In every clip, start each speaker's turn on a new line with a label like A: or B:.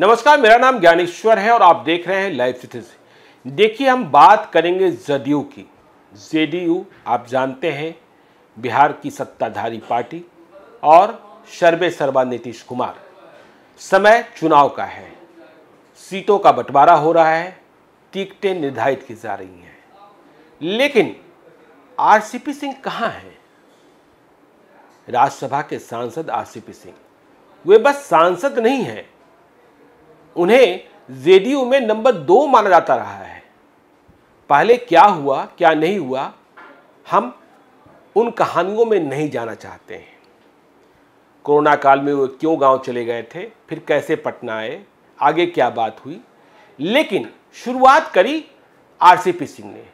A: नमस्कार मेरा नाम ज्ञानेश्वर है और आप देख रहे हैं लाइव सिटीज देखिए हम बात करेंगे जदयू की जेडीयू आप जानते हैं बिहार की सत्ताधारी पार्टी और शर्बे सरबा नीतीश कुमार समय चुनाव का है सीटों का बंटवारा हो रहा है टिकटें निर्धारित की जा रही हैं लेकिन आरसीपी सिंह कहाँ हैं राज्यसभा के सांसद आरसीपी सिंह वे बस सांसद नहीं हैं उन्हें जेडीयू में नंबर दो माना जाता रहा है पहले क्या हुआ क्या नहीं हुआ हम उन कहानियों में नहीं जाना चाहते हैं कोरोना काल में वो क्यों गांव चले गए थे फिर कैसे पटना आए आगे क्या बात हुई लेकिन शुरुआत करी आरसीपी सिंह ने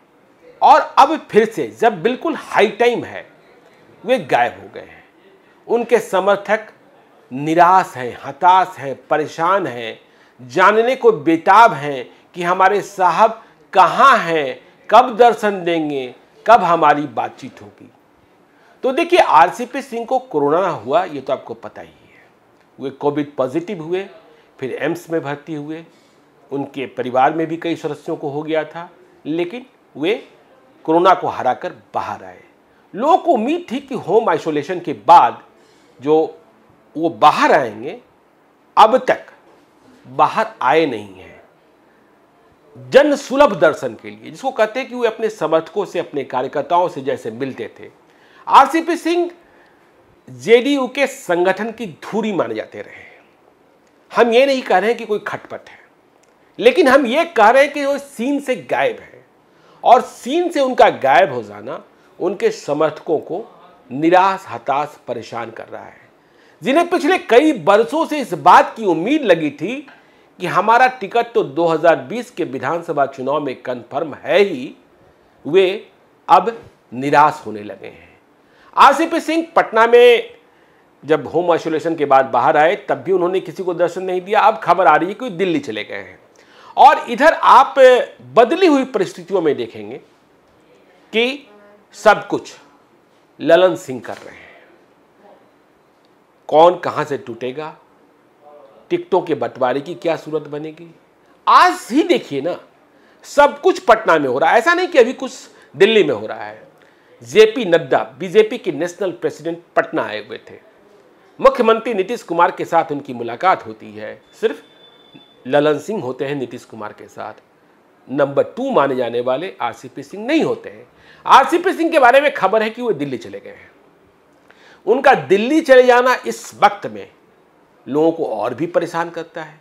A: और अब फिर से जब बिल्कुल हाई टाइम है वे गायब हो गए हैं उनके समर्थक निराश हैं हताश हैं परेशान हैं जानने को बेताब हैं कि हमारे साहब कहाँ हैं कब दर्शन देंगे कब हमारी बातचीत होगी तो देखिए आरसीपी सिंह को कोरोना हुआ ये तो आपको पता ही है वे कोविड पॉजिटिव हुए फिर एम्स में भर्ती हुए उनके परिवार में भी कई सदस्यों को हो गया था लेकिन वे कोरोना को हराकर बाहर आए लोगों को उम्मीद थी कि होम आइसोलेशन के बाद जो वो बाहर आएंगे अब तक बाहर आए नहीं हैं जन सुलभ दर्शन के लिए जिसको कहते हैं कि वे अपने समर्थकों से अपने कार्यकर्ताओं से जैसे मिलते थे आरसीपी सिंह जेडीयू के संगठन की धूरी माने जाते रहे हम ये नहीं कह रहे हैं कि कोई खटपट है लेकिन हम ये कह रहे हैं कि वो सीन से गायब है और सीन से उनका गायब हो जाना उनके समर्थकों को निराश हताश परेशान कर रहा है जिन्हें पिछले कई बरसों से इस बात की उम्मीद लगी थी कि हमारा टिकट तो 2020 के विधानसभा चुनाव में कन्फर्म है ही वे अब निराश होने लगे हैं आसिफ सिंह पटना में जब होम आइसोलेशन के बाद बाहर आए तब भी उन्होंने किसी को दर्शन नहीं दिया अब खबर आ रही है कि दिल्ली चले गए हैं और इधर आप बदली हुई परिस्थितियों में देखेंगे कि सब कुछ ललन सिंह कर रहे हैं कौन कहां से टूटेगा टिकटों के बंटवारे की क्या सूरत बनेगी आज ही देखिए ना सब कुछ पटना में हो रहा है ऐसा नहीं कि अभी कुछ दिल्ली में हो रहा है जेपी नड्डा बीजेपी के नेशनल प्रेसिडेंट पटना आए हुए थे मुख्यमंत्री नीतीश कुमार के साथ उनकी मुलाकात होती है सिर्फ ललन सिंह होते हैं नीतीश कुमार के साथ नंबर टू माने जाने वाले आरसीपी सिंह नहीं होते हैं आरसीपी सिंह के बारे में खबर है कि वो दिल्ली चले गए हैं उनका दिल्ली चले जाना इस वक्त में लोगों को और भी परेशान करता है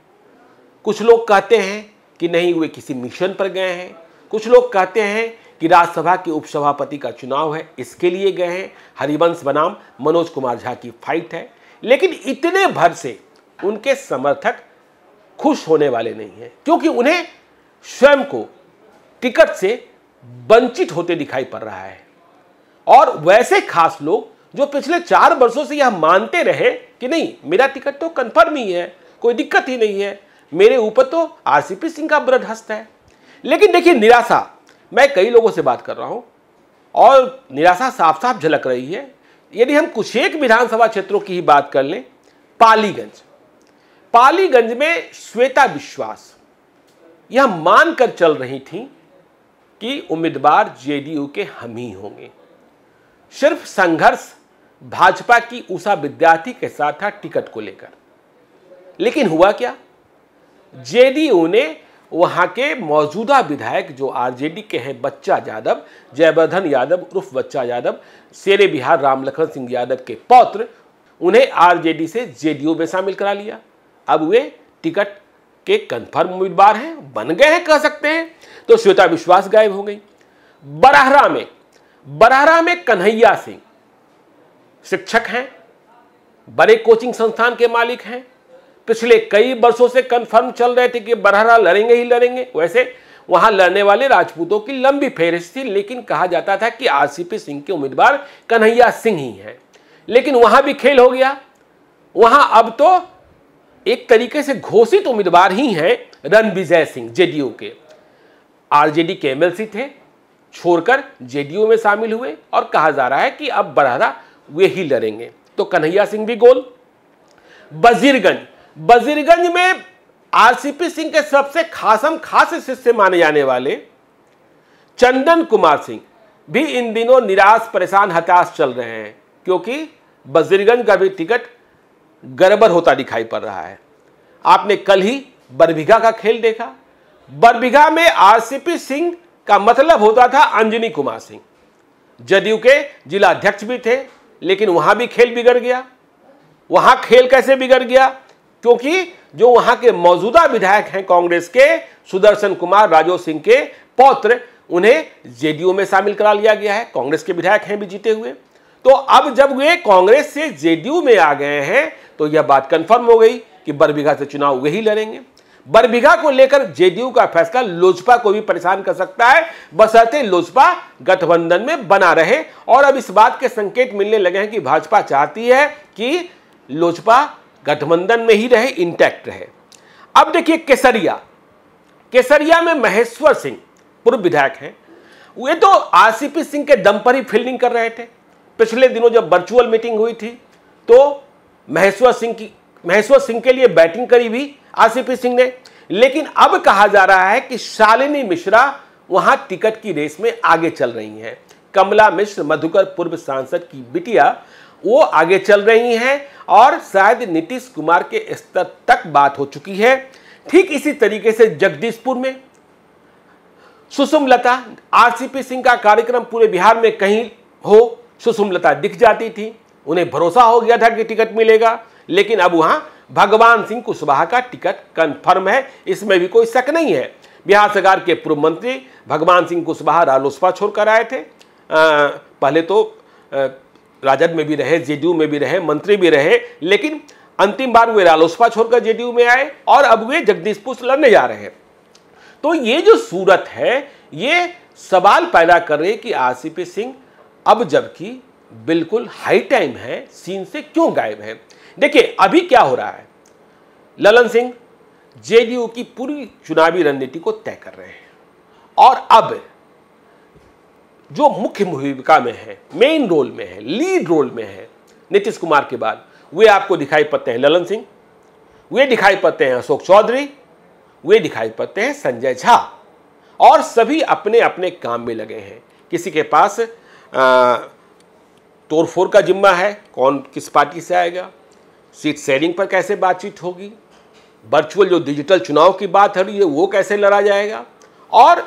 A: कुछ लोग कहते हैं कि नहीं वे किसी मिशन पर गए हैं कुछ लोग कहते हैं कि राज्यसभा के उपसभापति का चुनाव है इसके लिए गए हैं हरिवंश बनाम मनोज कुमार झा की फाइट है लेकिन इतने भर से उनके समर्थक खुश होने वाले नहीं हैं क्योंकि उन्हें स्वयं को टिकट से वंचित होते दिखाई पड़ रहा है और वैसे खास लोग जो पिछले चार वर्षों से यह मानते रहे कि नहीं मेरा टिकट तो कन्फर्म ही है कोई दिक्कत ही नहीं है मेरे ऊपर तो आर सिंह का ब्रद हस्त है लेकिन देखिए निराशा मैं कई लोगों से बात कर रहा हूँ और निराशा साफ साफ झलक रही है यदि हम कुछ एक विधानसभा क्षेत्रों की ही बात कर लें पालीगंज पालीगंज में श्वेता विश्वास यह मानकर चल रही थी कि उम्मीदवार जेडीयू के हम ही होंगे सिर्फ संघर्ष भाजपा की उषा विद्यार्थी के साथ था टिकट को लेकर लेकिन हुआ क्या जेडीयू ने वहां के मौजूदा विधायक जो आरजेडी के हैं बच्चा यादव जयवर्धन यादव उर्फ बच्चा यादव शेर बिहार राम लखन सिंह यादव के पौत्र उन्हें आरजेडी से जेडीयू में शामिल करा लिया अब वे टिकट के कन्फर्म उम्मीदवार हैं बन गए हैं कह सकते हैं तो श्वेता विश्वास गायब हो गई बराहरा में बराहरा में कन्हैया सिंह शिक्षक हैं बड़े कोचिंग संस्थान के मालिक हैं पिछले कई वर्षों से कन्फर्म चल रहे थे कि बरहरा लड़ेंगे ही लड़ेंगे वैसे वहां लड़ने वाले राजपूतों की लंबी फेहरिस्त थी लेकिन कहा जाता था कि आरसीपी सिंह के उम्मीदवार कन्हैया सिंह ही हैं लेकिन वहां भी खेल हो गया वहां अब तो एक तरीके से घोषित उम्मीदवार ही हैं रणविजय सिंह जेडीयू के आरजेडी के एमएलसी थे छोड़कर जेडीयू में शामिल हुए और कहा जा रहा है कि अब बरहरा वे ही लड़ेंगे तो कन्हैया सिंह भी गोल बजीरगंज बजीरगंज में आरसीपी सिंह के सबसे खासम खास शिष्य माने जाने वाले चंदन कुमार सिंह भी इन दिनों निराश परेशान हताश चल रहे हैं क्योंकि बजीरगंज का भी टिकट गड़बड़ होता दिखाई पड़ रहा है आपने कल ही बरबीघा का खेल देखा बरबीघा में आरसीपी सिंह का मतलब होता था अंजनी कुमार सिंह जदयू के जिलाध्यक्ष भी थे लेकिन वहां भी खेल बिगड़ गया वहां खेल कैसे बिगड़ गया क्योंकि जो वहां के मौजूदा विधायक हैं कांग्रेस के सुदर्शन कुमार राजो सिंह के पौत्र उन्हें जेडीयू में शामिल करा लिया गया है कांग्रेस के विधायक हैं भी जीते हुए तो अब जब वे कांग्रेस से जेडीयू में आ गए हैं तो यह बात कंफर्म हो गई कि बरबीघा से चुनाव वही लड़ेंगे बरबीघा को लेकर जेडीयू का फैसला लोजपा को भी परेशान कर सकता है बसरते लोजपा गठबंधन में बना रहे और अब इस बात के संकेत मिलने लगे हैं कि भाजपा चाहती है कि लोजपा गठबंधन में ही रहे इंटैक्ट रहे अब देखिए केसरिया केसरिया में महेश्वर सिंह पूर्व विधायक हैं वे तो आरसीपी सिंह के दम पर ही फील्डिंग कर रहे थे पिछले दिनों जब वर्चुअल मीटिंग हुई थी तो महेश्वर सिंह की महेश्वर सिंह के लिए बैटिंग करी भी आसिफ सिंह ने लेकिन अब कहा जा रहा है कि शालिनी मिश्रा वहां टिकट की रेस में आगे चल रही हैं कमला मिश्र मधुकर पूर्व सांसद की बिटिया वो आगे चल रही हैं और शायद नीतीश कुमार के स्तर तक बात हो चुकी है ठीक इसी तरीके से जगदीशपुर में सुषुम लता आरसीपी सिंह का कार्यक्रम पूरे बिहार में कहीं हो सुसुमलता दिख जाती थी उन्हें भरोसा हो गया था कि टिकट मिलेगा लेकिन अब वहां भगवान सिंह कुशवाहा का टिकट कंफर्म है इसमें भी कोई शक नहीं है बिहार सरकार के पूर्व मंत्री भगवान सिंह कुशवाहा रालोसपा छोड़कर आए थे आ, पहले तो राजद में भी रहे जेडीयू में भी रहे मंत्री भी रहे लेकिन अंतिम बार वे रालोसपा छोड़कर जेडीयू में आए और अब वे जगदीशपुर लड़ने जा रहे हैं तो ये जो सूरत है ये सवाल पैदा कर रहे कि आसिफ सिंह अब जबकि बिल्कुल हाई टाइम है सीन से क्यों गायब है देखिए अभी क्या हो रहा है ललन सिंह जेडीयू की पूरी चुनावी रणनीति को तय कर रहे हैं और अब जो मुख्य भूमिका में है मेन रोल में है लीड रोल में है नीतीश कुमार के बाद वे आपको दिखाई पड़ते हैं ललन सिंह वे दिखाई पड़ते हैं अशोक चौधरी वे दिखाई पड़ते हैं संजय झा और सभी अपने अपने काम में लगे हैं किसी के पास आ, तोड़फोड़ का जिम्मा है कौन किस पार्टी से आएगा सीट शेयरिंग पर कैसे बातचीत होगी वर्चुअल जो डिजिटल चुनाव की बात हो रही है वो कैसे लड़ा जाएगा और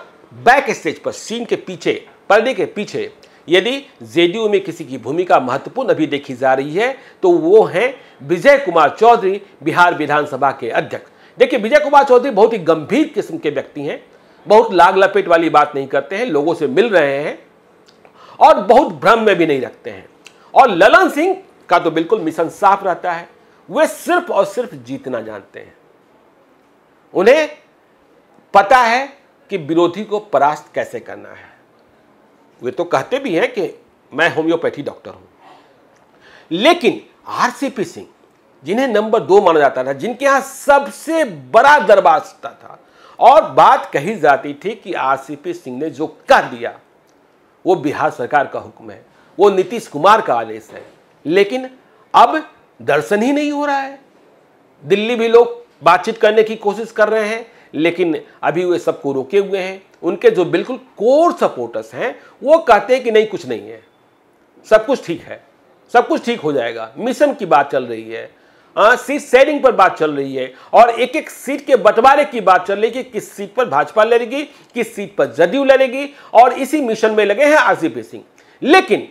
A: बैक स्टेज पर सीन के पीछे पर्दे के पीछे यदि जेडीयू में किसी की भूमिका महत्वपूर्ण अभी देखी जा रही है तो वो हैं विजय कुमार चौधरी बिहार विधानसभा के अध्यक्ष देखिए विजय कुमार चौधरी बहुत ही गंभीर किस्म के व्यक्ति हैं बहुत लाग लपेट वाली बात नहीं करते हैं लोगों से मिल रहे हैं और बहुत भ्रम में भी नहीं रखते हैं और ललन सिंह का तो बिल्कुल मिशन साफ रहता है वे सिर्फ और सिर्फ जीतना जानते हैं उन्हें पता है कि विरोधी को परास्त कैसे करना है वे तो कहते भी हैं कि मैं होम्योपैथी डॉक्टर हूं लेकिन आरसीपी सिंह जिन्हें नंबर दो माना जाता था जिनके यहां सबसे बड़ा दरबार था और बात कही जाती थी कि आरसीपी सिंह ने जो कह दिया वो बिहार सरकार का हुक्म है वो नीतीश कुमार का आदेश है लेकिन अब दर्शन ही नहीं हो रहा है दिल्ली भी लोग बातचीत करने की कोशिश कर रहे हैं लेकिन अभी वे सबको रोके हुए हैं उनके जो बिल्कुल कोर सपोर्टर्स हैं वो कहते हैं कि नहीं कुछ नहीं है सब कुछ ठीक है सब कुछ ठीक हो जाएगा मिशन की बात चल रही है सीट शेयरिंग पर बात चल रही है और एक एक सीट के बंटवारे की बात चल रही है कि किस सीट पर भाजपा लड़ेगी किस सीट पर जदयू लड़ेगी और इसी मिशन में लगे हैं आरसीपी सिंह लेकिन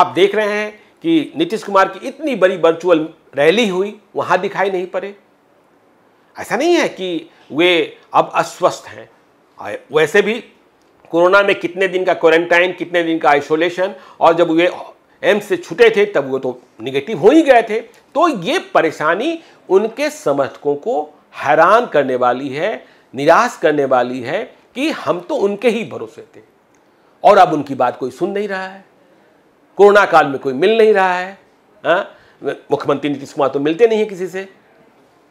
A: आप देख रहे हैं कि नीतीश कुमार की इतनी बड़ी वर्चुअल रैली हुई वहां दिखाई नहीं पड़े ऐसा नहीं है कि वे अब अस्वस्थ हैं वैसे भी कोरोना में कितने दिन का क्वारंटाइन कितने दिन का आइसोलेशन और जब वे एम्स से छुटे थे तब वो तो निगेटिव हो ही गए थे तो ये परेशानी उनके समर्थकों को हैरान करने वाली है निराश करने वाली है कि हम तो उनके ही भरोसे थे और अब उनकी बात कोई सुन नहीं रहा है कोरोना काल में कोई मिल नहीं रहा है हाँ? मुख्यमंत्री नीतीश कुमार तो मिलते नहीं है किसी से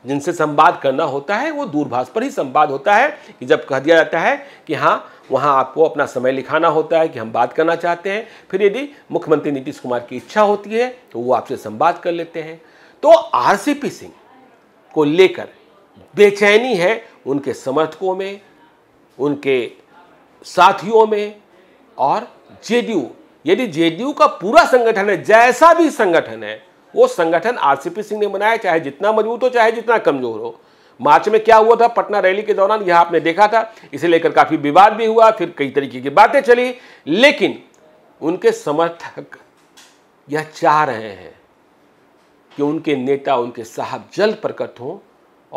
A: जिनसे संवाद करना होता है वो दूरभाष पर ही संवाद होता है कि जब कह दिया जाता है कि हाँ वहाँ आपको अपना समय लिखाना होता है कि हम बात करना चाहते हैं फिर यदि मुख्यमंत्री नीतीश कुमार की इच्छा होती है तो वो आपसे संवाद कर लेते हैं तो आर सिंह को लेकर बेचैनी है उनके समर्थकों में उनके साथियों में और जेडीयू यदि जेडीयू का पूरा संगठन है जैसा भी संगठन है वो संगठन आरसीपी सिंह ने बनाया चाहे जितना मजबूत हो चाहे जितना कमजोर हो मार्च में क्या हुआ था पटना रैली के दौरान यह आपने देखा था इसे लेकर काफी विवाद भी हुआ फिर कई तरीके की बातें चली लेकिन उनके समर्थक यह चाह रहे हैं कि उनके नेता उनके साहब जल्द प्रकट हों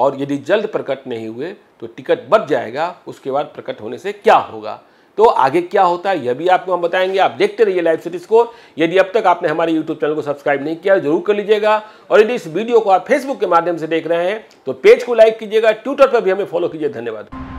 A: और यदि जल्द प्रकट नहीं हुए तो टिकट बच जाएगा उसके बाद प्रकट होने से क्या होगा तो आगे क्या होता है यह भी आपको हम बताएंगे आप देखते रहिए लाइव सिटी को यदि अब तक आपने हमारे यूट्यूब चैनल को सब्सक्राइब नहीं किया जरूर कर लीजिएगा और यदि इस वीडियो को आप फेसबुक के माध्यम से देख रहे हैं तो पेज को लाइक कीजिएगा ट्विटर पर भी हमें फॉलो कीजिए धन्यवाद